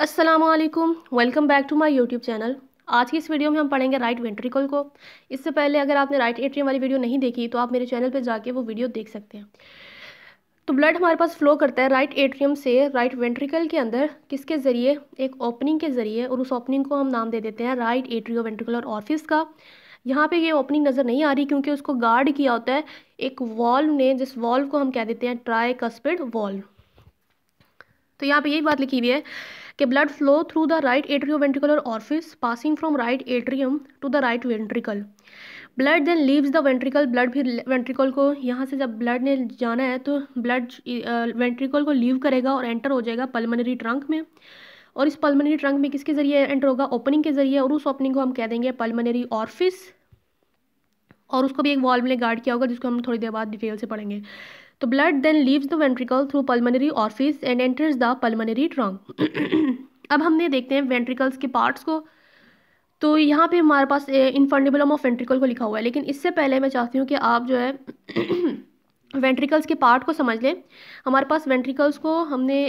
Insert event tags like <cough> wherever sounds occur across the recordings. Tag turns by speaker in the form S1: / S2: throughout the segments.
S1: Aslam welcome back to my YouTube channel आज की इस वीडियो में हम पढ़ेंगे राइट वेंट्रिकल को इससे पहले अगर आपने राइट एट्रियम वाली वीडियो नहीं देखी तो आप मेरे चैनल पर जाके वो वीडियो देख सकते हैं तो ब्लड हमारे पास फ्लो करता है राइट एट्रियम से राइट वेंट्रिकल के अंदर किसके ज़रिए एक ओपनिंग के ज़रिए और उस ओपनिंग को हम नाम दे देते हैं राइट एट्रियो वेंट्रिकुलर ऑर्फिस का यहाँ पे ये ओपनिंग नज़र नहीं आ रही क्योंकि उसको गार्ड किया होता है एक वॉल्व ने जिस वॉल्व को हम कह देते हैं ट्राई कस्पिड वॉल्व तो यहाँ पे यही बात लिखी हुई है कि blood flow through the right ventricular orifice passing from right atrium to the right ventricle blood then leaves the ventricle blood फिर वेंट्रिकल को यहाँ से जब ब्लड ने जाना है तो ब्लड वेंट्रिकल को लीव करेगा और एंटर हो जाएगा पल्मनरी ट्रंक में और इस पल्मनरी ट्रंक में किसके ज़रिए एंटर होगा ओपनिंग के ज़रिए और उस ओपनिंग को हम कह देंगे पल्मनरी ऑर्फिस और उसको भी एक वॉल्व ने गार्ड किया होगा जिसको हम थोड़ी देर बाद डिटेल से पढ़ेंगे तो blood then leaves the ventricle through pulmonary orifice and enters the pulmonary trunk अब हमने देखते हैं वेंट्रिकल्स के पार्ट्स को तो यहाँ पे हमारे पास इनफंडिबलम ऑफ वेंट्रिकल को लिखा हुआ है लेकिन इससे पहले मैं चाहती हूँ कि आप जो है वेंट्रिकल्स <clears throat> के पार्ट को समझ लें हमारे पास वेंट्रिकल्स को हमने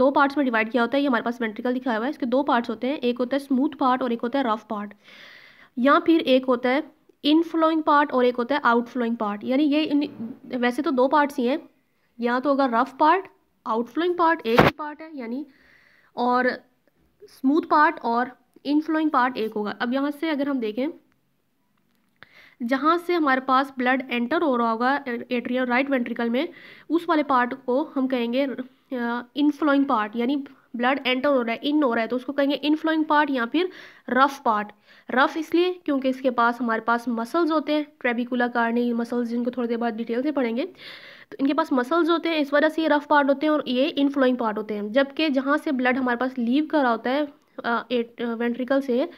S1: दो पार्ट्स में डिवाइड किया होता है ये हमारे पास वेंट्रिकल दिखाया हुआ है इसके दो पार्ट्स होते हैं एक होता है स्मूथ पार्ट और एक होता है रफ पार्ट या फिर एक होता है इन फ्लोइंग पार्ट और एक होता है आउट फ्लोइंग पार्ट यानी ये इन वैसे तो दो पार्ट्स ही हैं या तो होगा rough part outflowing part एक ही पार्ट है यानी और स्मूथ पार्ट और इन फ्लोइंग पार्ट एक होगा अब यहाँ से अगर हम देखें जहाँ से हमारे पास ब्लड एंटर हो रहा होगा एट्रियम राइट वेंट्रिकल में उस वाले पार्ट को हम कहेंगे इनफ्लोइंग पार्ट यानी ब्लड एंटर हो रहा है इन हो रहा है तो उसको कहेंगे इनफ्लोइंग पार्ट या फिर रफ पार्ट रफ इसलिए क्योंकि इसके पास हमारे पास मसल्स होते हैं ट्रेबिकुला कार्नी मसल्स जिनको थोड़ी देर बाद डिटेल से पढ़ेंगे तो इनके पास मसल्स होते हैं इस वजह से ये रफ पार्ट होते हैं और ये इनफ्लोइंग पार्ट होते हैं जबकि जहाँ से ब्लड हमारे पास लीव कर रहा होता है वेंट्रिकल से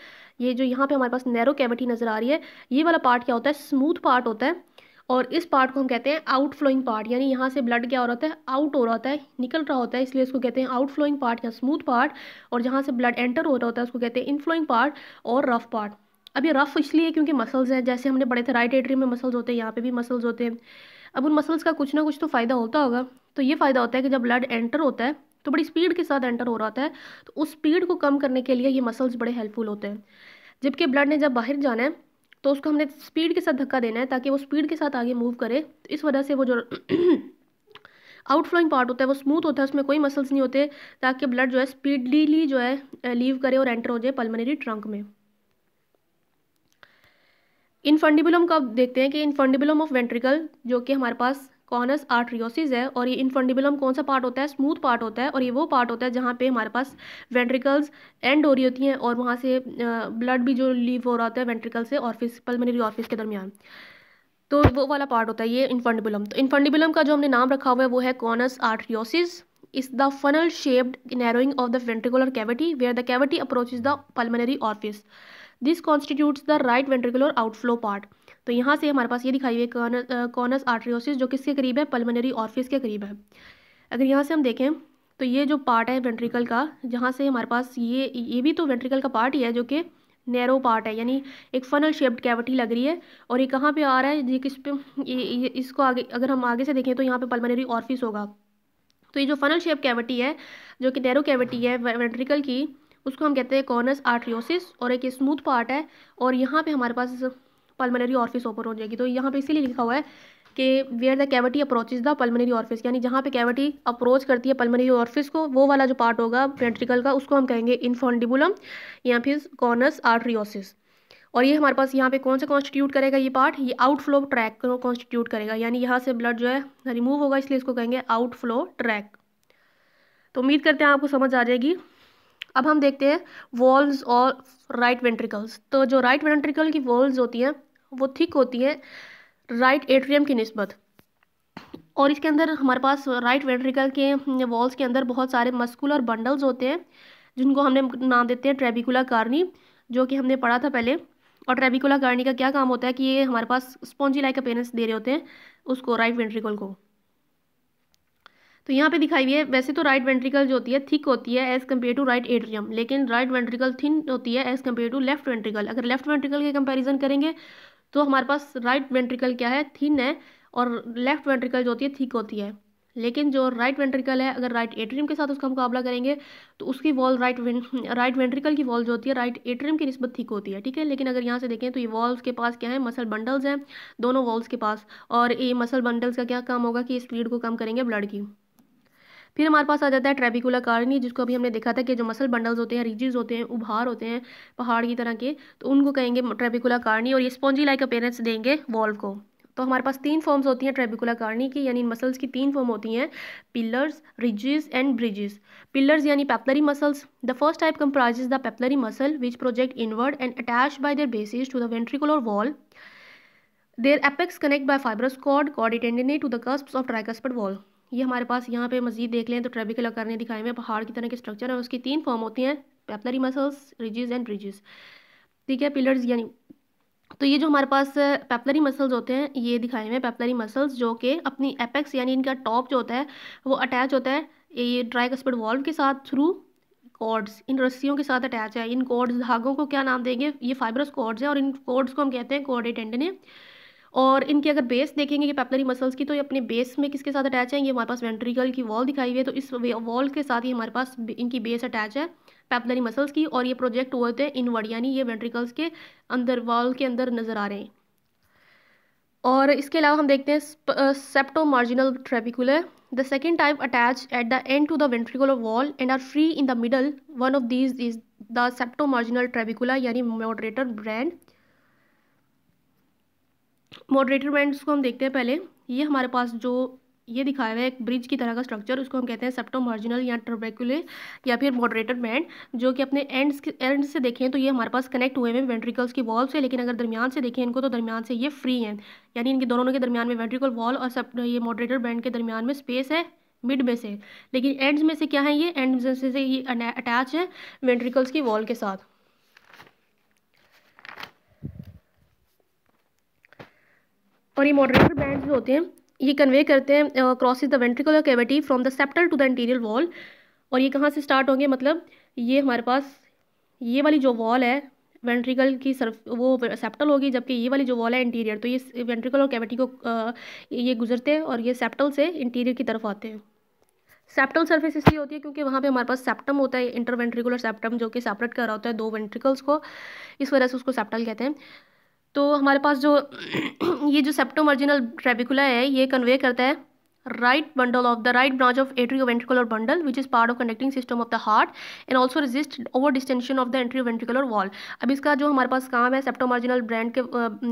S1: ये जो यहाँ पे हमारे पास नैरो कैविटी नज़र आ रही है ये वाला पार्ट क्या होता है स्मूथ पार्ट होता है और इस पार्ट को हम कहते हैं आउट फ्लोइंग पार्ट यानी यहाँ से ब्लड क्या हो रहा होता है आउट हो रहा होता है निकल रहा होता है इसलिए इसको कहते हैं आउट फ्लोइंग पार्ट या स्मूथ पार्ट और जहाँ से ब्लड एंटर हो रहा होता है उसको कहते हैं इनफ्लोइंग पार्ट और रफ पार्ट अब ये रफ इसलिए क्योंकि मसल्स हैं जैसे हमने पढ़े थे राइट एट्री में मसल्स होते हैं यहाँ पे भी मसल्स होते हैं अब उन मसल्स का कुछ ना कुछ तो फ़ायदा होता होगा तो ये फ़ायदा होता है कि जब ब्लड एंटर होता है तो बड़ी स्पीड के साथ एंटर हो रहा होता है तो उस स्पीड को कम करने के लिए ये मसल्स बड़े हेल्पफुल होते हैं जबकि ब्लड ने जब बाहर जाना है तो उसको हमने स्पीड के साथ धक्का देना है ताकि वो स्पीड के साथ आगे मूव करे तो इस वजह से वो जो आउट फ्लोइंग पार्ट होता है वो स्मूथ होता है उसमें कोई मसल्स नहीं होते ताकि ब्लड जो है स्पीडली जो है लीव करे और एंटर हो जाए पल्मोनरी ट्रंक में इनफंडिबुलम का देखते हैं कि इनफंडिबुलम ऑफ वेंट्रिकल जो कि हमारे पास कॉनस आर्ट्रियोसिस है और ये इनफंडिबुलम कौन सा पार्ट होता है स्मूथ पार्ट होता है और ये वो पार्ट होता है जहाँ पे हमारे पास वेंट्रिकल्स एंड हो रही होती हैं और वहाँ से ब्लड भी जो लीव हो रहा होता है वेंट्रिकल से ऑर्फिस पल्मनरी ऑर्फिस के दरमियान तो वो वाला पार्ट होता है ये इनफंडिबुलम तो इनफंडिबुलम का जो हमने नाम रखा हुआ है वो है conus arteriosus is the funnel shaped narrowing of the ventricular cavity where the cavity approaches the pulmonary orifice this constitutes the right ventricular outflow part तो यहाँ से हमारे पास ये दिखाई हुई कॉर्नस आर्ट्रियोसिस जो किसके करीब है पलमनरी ऑर्फिस के करीब है अगर यहाँ से हम देखें तो ये जो पार्ट है वेंट्रिकल का जहाँ से हमारे पास ये ये भी तो वेंट्रिकल का पार्ट ही है जो कि नैरो पार्ट है यानी एक फनल शेप्ड कैविटी लग रही है और ये कहाँ पे आ रहा है ये किस पे ये, ये इसको आगे अगर हम आगे से देखें तो यहाँ पे पलमनरी ऑर्फिस होगा तो ये जो फनल शेप कैविटी है जो कि नैरो कैविटी है वेंट्रिकल की उसको हम कहते हैं कॉर्नस आर्ट्रियोसिस और एक स्मूथ पार्ट है और यहाँ पे हमारे पास पल्मनरी ऑर्फिस ओपन हो जाएगी तो यहाँ पे इसीलिए लिखा हुआ है कि where the cavity approaches the pulmonary orifice यानी जहाँ पे कैविटी अप्रोच करती है पल्मनरी ऑर्फिस को वो वाला जो पार्ट होगा पेंट्रिकल का उसको हम कहेंगे इनफॉन्डिबुलम या फिर कॉर्नस आर्ट्रियोसिस और ये हमारे पास यहाँ पे कौन सा कॉन्स्टिट्यूट करेगा ये पार्ट ये आउटफ्लो ट्रैक को कॉन्स्टिट्यूट करेगा यानी यहाँ से ब्लड जो है रिमूव होगा इसलिए इसको कहेंगे आउटफ्लो ट्रैक तो उम्मीद करते हैं आपको समझ आ जाएगी अब हम देखते हैं वॉल्व और राइट वेंट्रिकल्स तो जो राइट वेंट्रिकल की वॉल्व होती हैं वो थिक होती है राइट एट्रियम की नस्बत और इसके अंदर हमारे पास राइट वेंट्रिकल के वॉल्स हम्म, के अंदर बहुत सारे मस्कुलर बंडल्स होते हैं जिनको हमने नाम देते हैं ट्रेबिकुला कार्नी जो कि हमने पढ़ा था पहले और ट्रेबिकुला कार्नी का क्या काम होता है कि ये हमारे पास स्पॉन्जी लाइक अपेरेंस दे रहे होते हैं उसको राइट वेंट्रिकल को तो यहाँ पे दिखाई हुई है वैसे तो राइट वेंट्रिकल जो होती है थिक होती है as compare to right atrium लेकिन राइट वेंट्रिकल थिन होती है as compare to left ventricle अगर लेफ्ट वेंट्रिकल के कंपैरिजन करेंगे तो हमारे पास राइट वेंट्रिकल क्या है थिन है और लेफ्ट वेंट्रिकल जो होती है थिक होती है लेकिन जो राइट वेंट्रिकल है अगर राइट एट्रियम के साथ उसका मुकाबला करेंगे तो उसकी वॉल राइट राइट वेंट्रिकल की वॉल जो होती है राइट एट्रियम की नस्बत थिक होती है ठीक है लेकिन अगर यहाँ से देखें तो ये वॉल्स के पास क्या है मसल बंडल्स हैं दोनों वॉल्स के पास और ये मसल बंडल्स का क्या काम होगा कि स्पीड को कम करेंगे ब्लड की फिर हमारे पास आ जाता है ट्रेपिकुला कारनी जिसको अभी हमने देखा था कि जो मसल बंडल्स होते हैं रिजिज होते हैं उभार होते हैं पहाड़ की तरह के तो उनको कहेंगे ट्रेपिकुला कार्नी और ये स्पॉन्जी लाइक अपेरेंस देंगे वॉल्व को तो हमारे पास तीन फॉर्म्स होती हैं ट्रेबिकुला कारनी की यानी मसल्स की तीन फॉर्म होती हैं pillars ridges and bridges pillars यानी papillary muscles the first type comprises the papillary muscle which project inward and attach by their bases to the ventricular wall their apex connect by fibrous cord chordae to to the cusps of tricuspid ये हमारे पास यहाँ पे मजीद देख लें तो trabecular करने दिखाए हुए पहाड़ की तरह के स्ट्रक्चर है उसकी तीन फॉर्म होती हैं papillary muscles ridges and ridges ठीक है पिलर्स यानी तो ये जो हमारे पास पेपलरी मसल्स होते हैं ये दिखाए हुए हैं पेपलरी मसल्स जो कि अपनी एपेक्स यानी इनका टॉप जो होता है वो अटैच होता है ये ड्राई कस्पर्ड वॉल्व के साथ थ्रू कॉर्ड्स इन रस्सियों के साथ अटैच है इन कॉर्ड्स धागों को क्या नाम देंगे ये फाइबरस कॉर्ड्स हैं और इन कॉर्ड्स को हम कहते हैं कॉर्डे है। और इनके अगर बेस देखेंगे कि पैपलरी मसल्स की तो ये अपने बेस में किसके साथ अटैच है ये हमारे पास वेंट्रिकल की वॉल दिखाई हुई है तो इस वॉल के साथ ही हमारे पास इनकी बेस अटैच है पैपलरी मसल्स की और ये प्रोजेक्ट हुए थे इनवर्ड यानी ये वेंट्रिकल्स के अंदर वॉल के अंदर नज़र आ रहे हैं और इसके अलावा हम देखते हैं septomarginal trabecular the second type attach at the end to the ventricular wall and are free in the middle one of these is the septomarginal trabecula यानी मॉडरेटर ब्रांड मॉडरेटर बैंड को हम देखते हैं पहले ये हमारे पास जो ये दिखाया हुआ है एक ब्रिज की तरह का स्ट्रक्चर उसको हम कहते हैं सेप्टो मार्जिनल या ट्रबेकुले या फिर मॉडरेटर बैंड जो कि अपने एंड्स एंड से देखें तो ये हमारे पास कनेक्ट हुए हैं वेंट्रिकल्स की वॉल से लेकिन अगर दरमियान से देखें इनको तो दरमियान से ये फ्री हैं यानी इनके दोनों के दरमियान में वेंट्रिकल वॉल और सब ये मॉडरेटर बैंड के दरमियान में स्पेस है मिड में से लेकिन एंड्स में से क्या है ये एंड्स से ये अटैच है वेंट्रिकल्स की वॉल के साथ और ये मॉडरेटर बैंड जो होते हैं ये कन्वे करते हैं crosses the ventricular cavity from the septal to the interior wall और ये कहाँ से स्टार्ट होंगे मतलब ये हमारे पास ये वाली जो वॉल है वेंट्रिकल की सर्फ वो सेप्टल होगी जबकि ये वाली जो वॉल है इंटीरियर तो ये वेंट्रिकल और कैविटी को ये गुजरते हैं और ये सेप्टल से इंटीरियर की तरफ आते हैं सेप्टल सर्फेस इसलिए होती है क्योंकि वहाँ पे हमारे पास सेप्टम होता है इंटरवेंट्रिकुलर सेप्टम जो कि सेपरेट कर रहा होता है दो वेंट्रिकल्स को इस वजह से उसको सेप्टल कहते हैं तो हमारे पास जो <clears throat> ये जो सेप्टोमर्जिनल ट्रेबिकुला है ये कन्वे करता है right bundle of the right branch of atrioventricular bundle which is part of conducting system of the heart and also resist overdistension of the anterior ventricular wall अब इसका जो हमारे पास काम है सेप्टोमार्जिनल ब्रांड के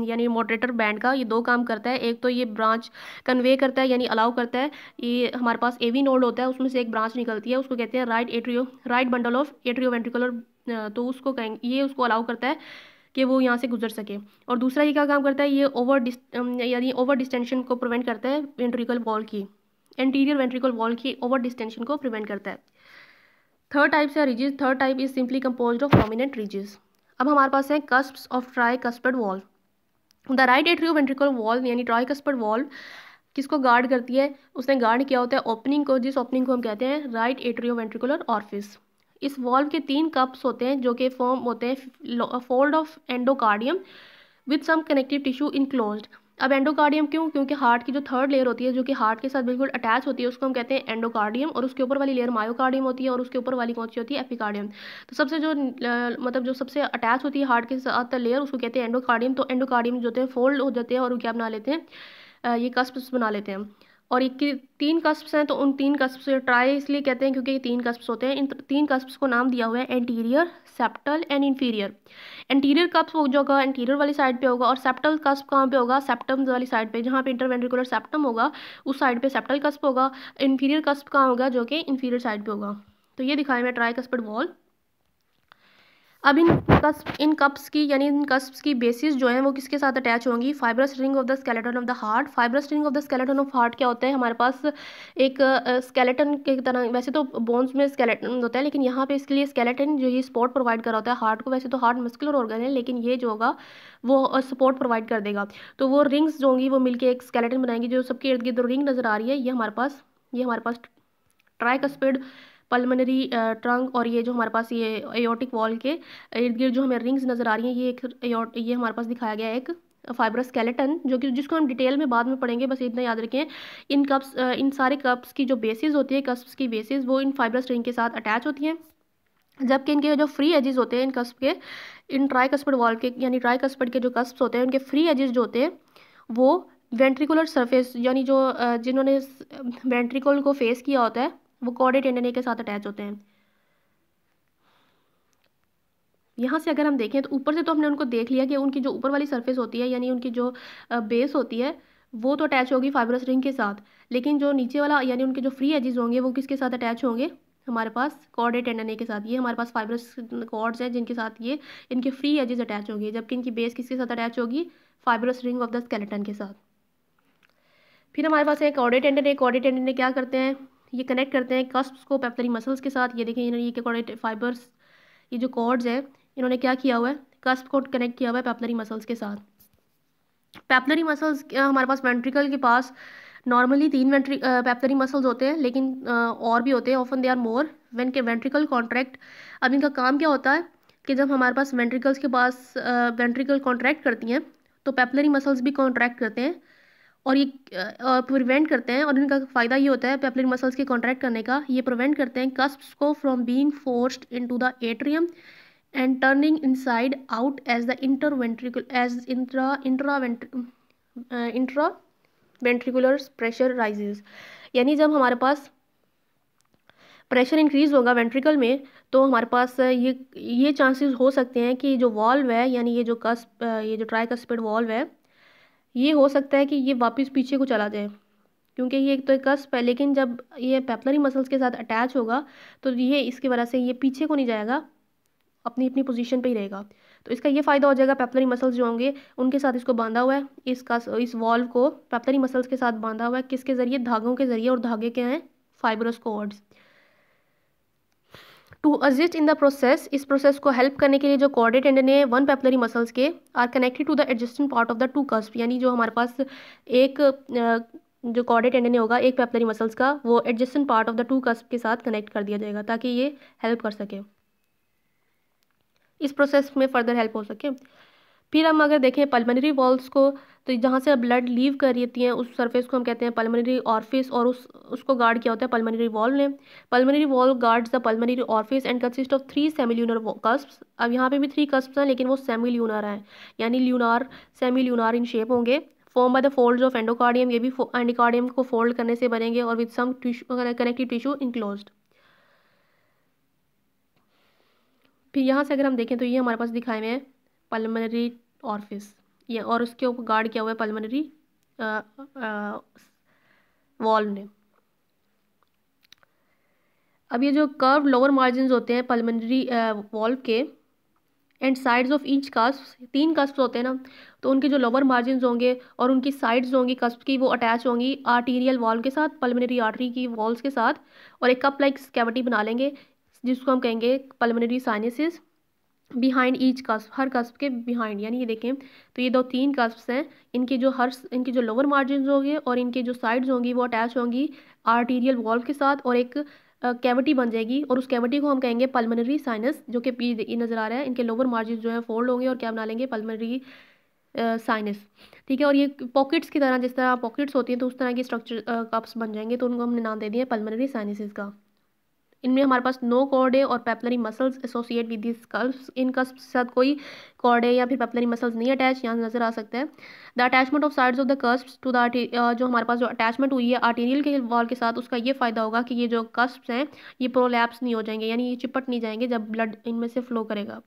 S1: यानी मॉडरेटर बैंड का ये दो काम करता है एक तो ये ब्रांच कन्वे करता है यानी अलाउ करता है ये हमारे पास एवी नोड होता है उसमें से एक ब्रांच निकलती है उसको कहते हैं right atrio right bundle of ventricular तो उसको कहेंगे ये उसको अलाउ करता है कि वो यहाँ से गुजर सके और दूसरा ये क्या काम करता है ये ओवर यानी ओवर डिस्टेंशन को प्रिवेंट करता है वेंट्रिकल वॉल की एंटीरियर वेंट्रिकल वॉल की ओवर डिस्टेंशन को प्रिवेंट करता है थर्ड टाइप से ridges third type is simply compose of prominent ridges अब हमारे पास है cusp of tricuspid valve the right atrioventricular valve यानी ट्राई कस्पर्ड वॉल किसको गार्ड करती है उसने गार्ड किया होता है ओपनिंग को जिस ओपनिंग को हम कहते हैं राइट एट्रियो वेंट्रिकुलर ऑर्फिस इस वॉल्व के तीन कप्स होते हैं जो कि फॉर्म होते हैं fold of endocardium with some connective tissue enclose अब एंडोकार्डियम क्यों क्योंकि हार्ट की जो थर्ड लेयर होती है जो कि हार्ट के साथ बिल्कुल अटैच होती है उसको हम कहते हैं एंडोकार्डियम और उसके ऊपर वाली लेयर मायोकार्डियम होती है और उसके ऊपर वाली कौन सी होती है एपिकार्डियम तो सबसे जो मतलब जो सबसे अटैच होती है हार्ट के साथ लेयर उसको कहते हैं एंडोकार्डियम तो एंडोकार्डियम जो होते हैं फोल्ड हो जाते हैं और वो क्या बना लेते हैं ये कस्प बना लेते हैं और ये तीन कस्प हैं तो उन तीन कस्प ट्राई इसलिए कहते हैं क्योंकि ये तीन कस्ब होते हैं इन तीन कस्ब को नाम दिया हुआ है anterior septal and inferior anterior cusps जो होगा एंटीरियर वाली साइड पे होगा और सेप्टल कस्प कहाँ पे होगा सेप्टम वाली साइड पे जहाँ पे इंटरवेंटिकुलर सेप्टम होगा उस साइड पे सेप्टल कस्प होगा इन्फीरियर कस्प कहाँ होगा जो कि इन्फीरियर साइड पर होगा तो ये दिखाया मैं ट्राई कस्पड वॉल अब इन कस्प इन कप्स की यानी इन कस्प्स की बेसिस जो है वो किसके साथ अटैच होंगी fibrous ring of the skeleton of the heart fibrous ring of the skeleton of heart क्या होता है हमारे पास एक स्केलेटन के तरह वैसे तो बोन्स में स्केलेटन होता है लेकिन यहाँ पे इसके लिए स्केलेटन जो ये सपोर्ट प्रोवाइड करा होता है हार्ट को वैसे तो हार्ट मस्कुलर ऑर्गन है लेकिन ये जो होगा वो सपोर्ट प्रोवाइड कर देगा तो वो रिंग्स जो होंगी वो मिलकर एक स्केलेटन बनाएंगी जो सबके इर्द गिर्द रिंग नज़र आ रही है ये हमारे पास ये हमारे पास tricuspid pulmonary trunk uh, और ये जो हमारे पास ये एयोटिक वॉल के इर्द गिर्द जो हमें रिंग्स नज़र आ रही हैं ये एक ये हमारे पास दिखाया गया है एक फाइब्रस स्केलेटन जो कि जिसको हम डिटेल में बाद में पढ़ेंगे बस इतना याद रखें इन कप्स uh, इन सारे कप्स की जो बेसिस होती है कप्स की बेसिस वो इन फाइब्रस रिंग के साथ अटैच होती हैं जबकि इनके जो फ्री एजेस होते हैं इन कस्प के इन ट्राई कस्पड वॉल के यानी ट्राई कस्पड के जो कस्ब होते हैं उनके फ्री एजेस जो होते हैं वो वेंट्रिकुलर सरफेस यानी जो uh, जिन्होंने वेंट्रिकल को फेस किया होता है वो कॉर्डेट एंडने के साथ अटैच होते हैं यहाँ से अगर हम देखें तो ऊपर से तो हमने उनको देख लिया कि उनकी जो ऊपर वाली सरफेस होती है यानी उनकी जो बेस होती है वो तो अटैच होगी फाइबरस रिंग के साथ लेकिन जो नीचे वाला यानी उनके जो फ्री एजेस होंगे वो किसके साथ अटैच होंगे हमारे पास कॉर्डेड एंडने के साथ ये हमारे पास फाइबरस कॉर्ड्स हैं जिनके साथ ये इनके फ्री एजेस अटैच होंगे जबकि इनकी बेस किसके साथ अटैच होगी fibrous ring of the skeleton के साथ फिर हमारे पास एक कॉर्डेड एंडन एक कॉर्डेड एंडन क्या करते हैं ये कनेक्ट करते हैं कस्प्स को पेपलरी मसल्स के साथ ये देखें इन्होंने ये क्या फाइबर्स ये जो कॉर्ड्स हैं इन्होंने क्या किया हुआ है कस्प को कनेक्ट किया हुआ है पेपलरी मसल्स के साथ पेपलरी मसल्स हमारे पास वेंट्रिकल के पास नॉर्मली तीन वेंट्री पैप्लरी मसल्स होते हैं लेकिन आ, और भी होते हैं often they are more when के वेंट्रिकल कॉन्ट्रैक्ट अब इनका काम क्या होता है कि जब हमारे पास वेंट्रिकल्स के पास वेंट्रिकल कॉन्ट्रैक्ट करती हैं तो पैपलरी मसल्स भी कॉन्ट्रैक्ट करते हैं और ये प्रिवेंट करते हैं और इनका फ़ायदा ये होता है पेपलिन मसल्स के कॉन्ट्रैक्ट करने का ये प्रिवेंट करते हैं कस्प को from being forced into the atrium and turning inside out as the interventricular as intra intra ventricular pressure rises यानी जब हमारे पास प्रेशर इंक्रीज़ होगा वेंट्रिकल में तो हमारे पास ये ये चांसेस हो सकते हैं कि जो वॉल्व है यानी ये जो कस्प ये जो ट्राई कस्पेड वॉल्व है ये हो सकता है कि ये वापस पीछे को चला जाए क्योंकि ये एक तो एक कस्प है लेकिन जब ये पेपलरी मसल्स के साथ अटैच होगा तो ये इसकी वजह से ये पीछे को नहीं जाएगा अपनी अपनी पोजीशन पे ही रहेगा तो इसका ये फ़ायदा हो जाएगा पेपलरी मसल्स जो होंगे उनके साथ इसको बांधा हुआ है इस कस इस वॉल्व को पेपलरी मसल्स के साथ बांधा हुआ है किसके ज़रिए धागों के ज़रिए और धागे के हैं fibrous cords to assist in the process इस प्रोसेस को हेल्प करने के लिए जो कॉर्डेट एंड ने वन पेपलरी मसल्स के are connected to the adjusting part of the two cusp यानी जो हमारे पास एक जो कॉर्डेट एंड होगा एक पेपलरी मसल्स का वो adjusting part of the two cusp के साथ कनेक्ट कर दिया जाएगा ताकि ये हेल्प कर सके इस प्रोसेस में फर्दर हेल्प हो सके फिर हम अगर देखें पलमनरी वॉल्स को तो जहाँ से ब्लड लीव कर रहती हैं उस सरफेस को हम कहते हैं पलमनरी ऑर्फिस और उस उसको गार्ड किया होता है पलमनरी वॉल ने pulmonary valve guards the pulmonary orifice and consist of three semilunar cusps अब यहाँ पे भी थ्री कस्प्स हैं लेकिन वो सेमिल्यूनर हैं यानी ल्यूनार सेमिल्यूनार इन शेप होंगे form by the folds of endocardium ये भी एंडोकार्डियम को फोल्ड करने से बनेंगे और with some connective tissue enclose फिर यहाँ से अगर हम देखें तो ये हमारे पास दिखाए हुए हैं पलमनरी ऑर्फिस ये और उसके ऊपर गार्ड किया हुआ है पल्मनरी वॉल्व ने अब ये जो कर्व लोअर मार्जिन होते हैं पल्मनरी वॉल्व के and sides of each cusp तीन कस्प होते हैं ना तो उनके जो लोअर मार्जिन होंगे और उनकी साइड्स होंगी कस्प की वो अटैच होंगी आर्टीरियल वॉल्व के साथ पल्मनरी आर्टरी की वॉल्स के साथ और एक कप लाइक स्कैविटी बना लेंगे जिसको हम कहेंगे pulmonary sinuses behind each cusp हर कस्ब के बिहाइंड यानी ये देखें तो ये दो तीन कस्ब्स हैं इनके जो हर इनके जो लोअर मार्जिन होंगे और इनके जो साइड्स होंगी वो अटैच होंगी आर्टीरियल वॉल्व के साथ और एक कैविटी बन जाएगी और उस कैविटी को हम कहेंगे पल्मोनरी साइनस जो कि ये नज़र आ रहा है इनके लोअर मार्जिन जो है फोल्ड होंगे और क्या बना लेंगे पल्मोनरी साइनस ठीक है और ये पॉकेट्स की तरह जिस तरह पॉकेट्स होती हैं तो उस तरह की स्ट्रक्चर कप्स बन जाएंगे तो उनको हमने नाम दे दिया पल्मोनरी साइनसिस का इनमें हमारे पास नो कॉर्ड है और papillary muscles associate with this cusps इन कल्प के साथ कोई कॉर्ड है या फिर पेपलरी मसल्स नहीं अटैच यहाँ नजर आ सकते हैं the attachment of sides of the cusps to the जो हमारे पास जो अटैचमेंट हुई है आर्टीरियल के वॉल के साथ उसका ये फ़ायदा होगा कि ये जो कस्प्स हैं ये प्रोलैप्स नहीं हो जाएंगे यानी ये चिपट नहीं जाएंगे जब ब्लड इनमें से फ्लो करेगा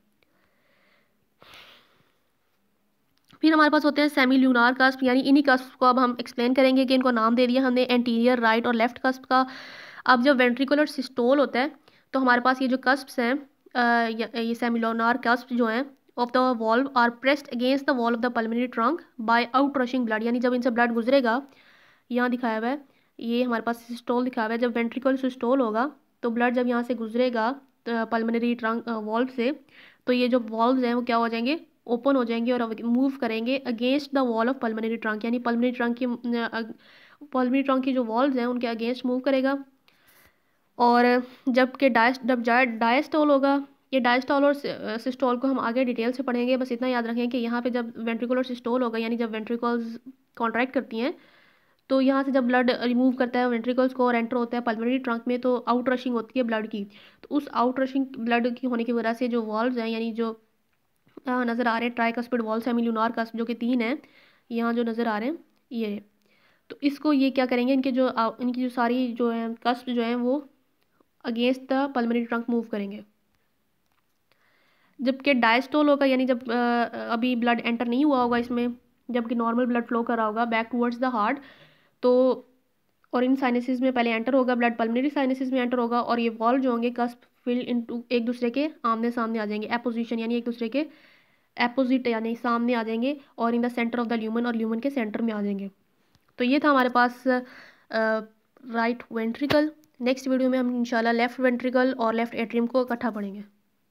S1: फिर हमारे पास होते हैं सेमी ल्यूनार कस्प यानी इन्हीं कस्प को अब हम एक्सप्लेन करेंगे कि इनको नाम दे दिया हमने एंटीरियर राइट और लेफ्ट कस्प का अब जब वेंट्रिकुलर सिस्टोल होता है तो हमारे पास ये जो कस्प्स हैं ये सेमिलोनार कस्प जो हैं of the valve are pressed against the wall of the pulmonary trunk by out rushing blood यानी जब इनसे ब्लड गुजरेगा यहाँ दिखाया हुआ है ये हमारे पास सिस्टोल दिखाया हुआ है जब वेंट्रिकुलर सिस्टोल होगा तो ब्लड जब यहाँ से गुजरेगा तो ट्रंक वॉल्व से तो ये जो वॉल्व हैं वो क्या हो जाएंगे ओपन हो जाएंगे और मूव करेंगे against the wall of pulmonary trunk यानी पल्मोनरी ट्रंक की पल्मोनरी ट्रंक की जो वॉल्व हैं उनके अगेंस्ट मूव करेगा और जबकि डाइस जब जाए डायस्टॉल होगा ये डायस्टॉल और सिस्टॉल को हम आगे डिटेल से पढ़ेंगे बस इतना याद रखें कि यहाँ पे जब वेंट्रिकुलर सिस्टॉल होगा यानी जब वेंट्रिकल्स कॉन्ट्रैक्ट करती हैं तो यहाँ से जब ब्लड रिमूव करता है वेंट्रिकल्स को और एंटर होता है पल्मोनरी ट्रंक में तो आउट रशिंग होती है ब्लड की तो उस आउट रशिंग ब्लड की होने की वजह से जो वॉल्व हैं यानी जो नज़र आ रहे हैं ट्राइकस्पिड वॉल्स हैं मिलूनार कस्प जो कि तीन हैं यहाँ जो नज़र आ रहे हैं ये तो इसको ये क्या करेंगे इनके जो इनकी जो सारी जो है कस्प जो हैं वो against the pulmonary trunk move करेंगे जबकि डायस्टोल होगा यानी जब आ, अभी ब्लड एंटर नहीं हुआ होगा इसमें जबकि नॉर्मल ब्लड फ्लो करा होगा बैक टूवर्ड्स द हार्ट तो और इन साइनसिस में पहले एंटर होगा ब्लड पल्मोनरी साइनसिस में एंटर होगा और ये वॉल्व जो होंगे कस्प फिल इन एक दूसरे के आमने सामने आ जाएंगे अपोजिशन यानी एक दूसरे के अपोजिट यानी सामने आ जाएंगे और in the centre of the lumen और ल्यूमन के सेंटर में आ जाएंगे तो ये था हमारे पास राइट वेंट्रिकल नेक्स्ट वीडियो में हम इंशाल्लाह लेफ्ट वेंट्रिकल और लेफ्ट एट्रियम को इकट्ठा पढ़ेंगे